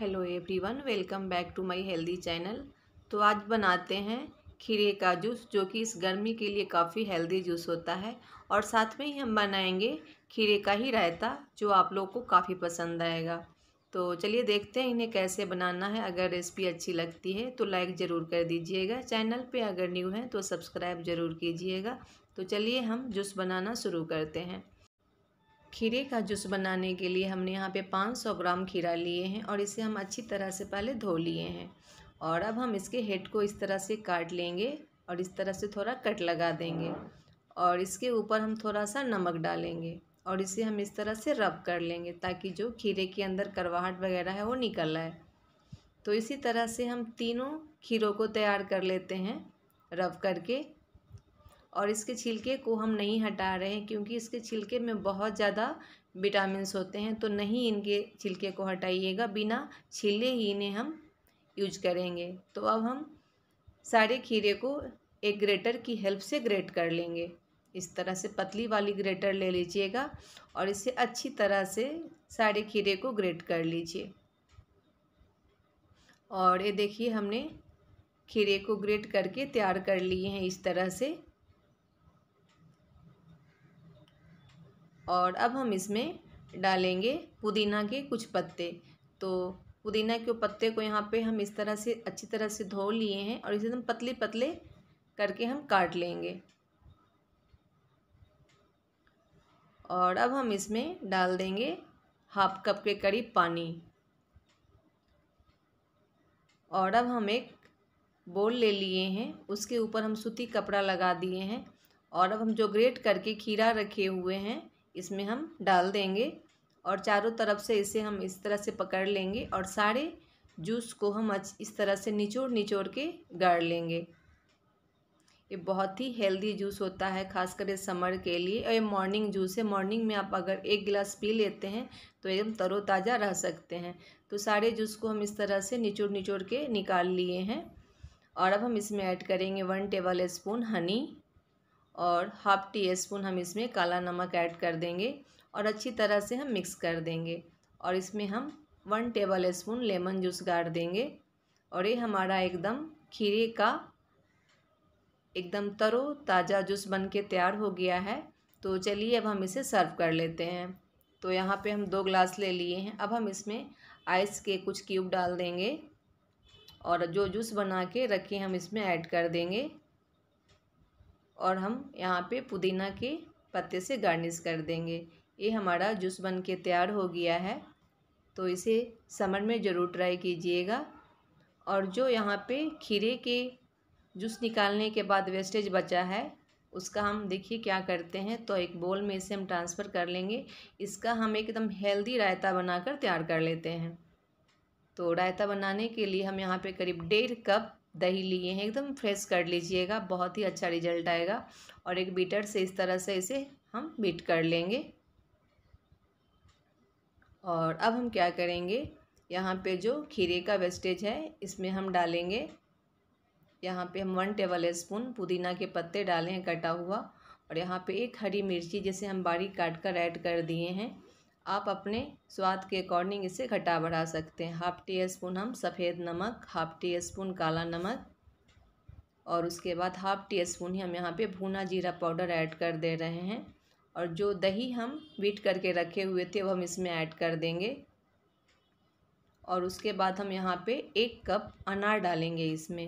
hello everyone welcome back to my healthy channel तो आज बनाते हैं खीरे का जूस जो कि इस गर्मी के लिए काफ़ी हेल्दी जूस होता है और साथ में ही हम बनाएंगे खीरे का ही रायता जो आप लोग को काफ़ी पसंद आएगा तो चलिए देखते हैं इन्हें कैसे बनाना है अगर रेसिपी अच्छी लगती है तो लाइक ज़रूर कर दीजिएगा चैनल पर अगर न्यू है तो सब्सक्राइब ज़रूर कीजिएगा तो चलिए हम जूस बनाना शुरू करते हैं खीरे का जूस बनाने के लिए हमने यहाँ पे 500 ग्राम खीरा लिए हैं और इसे हम अच्छी तरह से पहले धो लिए हैं और अब हम इसके हेड को इस तरह से काट लेंगे और इस तरह से थोड़ा कट लगा देंगे और इसके ऊपर हम थोड़ा सा नमक डालेंगे और इसे हम इस तरह से रब कर लेंगे ताकि जो खीरे के अंदर करवाहट वगैरह है वो निकल आए तो इसी तरह से हम तीनों खीरों को तैयार कर लेते हैं रब करके और इसके छिलके को हम नहीं हटा रहे हैं क्योंकि इसके छिलके में बहुत ज़्यादा विटामिन होते हैं तो नहीं इनके छिलके को हटाइएगा बिना छिले ही इन्हें हम यूज करेंगे तो अब हम सारे खीरे को एक ग्रेटर की हेल्प से ग्रेट कर लेंगे इस तरह से पतली वाली ग्रेटर ले लीजिएगा और इसे अच्छी तरह से सारे खीरे को ग्रेट कर लीजिए और ये देखिए हमने खीरे को ग्रेट करके तैयार कर लिए हैं इस तरह से और अब हम इसमें डालेंगे पुदीना के कुछ पत्ते तो पुदीना के पत्ते को यहाँ पे हम इस तरह से अच्छी तरह से धो लिए हैं और इसे हम पतले पतले करके हम काट लेंगे और अब हम इसमें डाल देंगे हाफ कप के करीब पानी और अब हम एक बोल ले लिए हैं उसके ऊपर हम सूती कपड़ा लगा दिए हैं और अब हम जो ग्रेट करके खीरा रखे हुए हैं इसमें हम डाल देंगे और चारों तरफ से इसे हम इस तरह से पकड़ लेंगे और सारे जूस को हम इस तरह से निचोड़ निचोड़ के गाड़ लेंगे ये बहुत ही हेल्दी जूस होता है खासकर इस समर के लिए और ये मॉर्निंग जूस है मॉर्निंग में आप अगर एक गिलास पी लेते हैं तो एकदम तरोताज़ा रह सकते हैं तो सारे जूस को हम इस तरह से निचोड़ निचोड़ के निकाल लिए हैं और अब हम इसमें ऐड करेंगे वन टेबल स्पून हनी और हाफ टी स्पून हम इसमें काला नमक ऐड कर देंगे और अच्छी तरह से हम मिक्स कर देंगे और इसमें हम one tablespoon lemon juice गाड़ देंगे और ये हमारा एकदम खीरे का एकदम तरो ताज़ा जूस बन के तैयार हो गया है तो चलिए अब हम इसे सर्व कर लेते हैं तो यहाँ पे हम दो ग्लास ले लिए हैं अब हम इसमें आइस के कुछ क्यूब डाल देंगे और जो जूस बना के रखे हम इसमें ऐड कर देंगे और हम यहाँ पे पुदीना के पत्ते से गार्निश कर देंगे ये हमारा जूस बन के तैयार हो गया है तो इसे समर में ज़रूर ट्राई कीजिएगा और जो यहाँ पे खीरे के जूस निकालने के बाद वेस्टेज बचा है उसका हम देखिए क्या करते हैं तो एक बोल में इसे हम ट्रांसफ़र कर लेंगे इसका हम एकदम हेल्दी रायता बनाकर तैयार कर लेते हैं तो रायता बनाने के लिए हम यहाँ पे करीब डेढ़ कप दही लिए हैं एकदम फ्रेश कर लीजिएगा बहुत ही अच्छा रिजल्ट आएगा और एक बीटर से इस तरह से इसे हम बीट कर लेंगे और अब हम क्या करेंगे यहाँ पे जो खीरे का वेस्टेज है इसमें हम डालेंगे यहाँ पे हम वन टेबल स्पून पुदीना के पत्ते डाले हैं कटा हुआ और यहाँ पे एक हरी मिर्ची जैसे हम बारीक काट कर ऐड कर दिए हैं आप अपने स्वाद के अकॉर्डिंग इसे घटा बढ़ा सकते हैं हाफ टी स्पून हम सफ़ेद नमक हाफ टी स्पून काला नमक और उसके बाद हाफ टी स्पून ही हम यहाँ पे भुना जीरा पाउडर ऐड कर दे रहे हैं और जो दही हम बीट करके रखे हुए थे वो हम इसमें ऐड कर देंगे और उसके बाद हम यहाँ पे एक कप अनार डालेंगे इसमें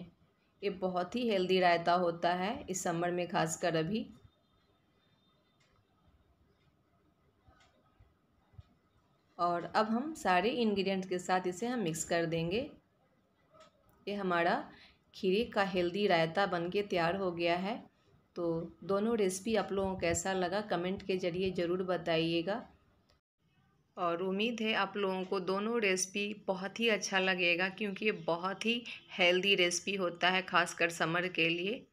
ये बहुत ही हेल्दी रायता होता है इस समर में खासकर अभी और अब हम सारे इंग्रेडिएंट्स के साथ इसे हम मिक्स कर देंगे ये हमारा खीरे का हेल्दी रायता बनके तैयार हो गया है तो दोनों रेसिपी आप लोगों को कैसा लगा कमेंट के ज़रिए ज़रूर बताइएगा और उम्मीद है आप लोगों को दोनों रेसिपी बहुत ही अच्छा लगेगा क्योंकि ये बहुत ही हेल्दी रेसिपी होता है खासकर समर के लिए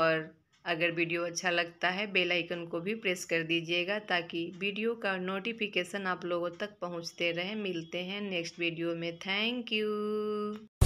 और अगर वीडियो अच्छा लगता है बेल आइकन को भी प्रेस कर दीजिएगा ताकि वीडियो का नोटिफिकेशन आप लोगों तक पहुंचते रहे मिलते हैं नेक्स्ट वीडियो में थैंक यू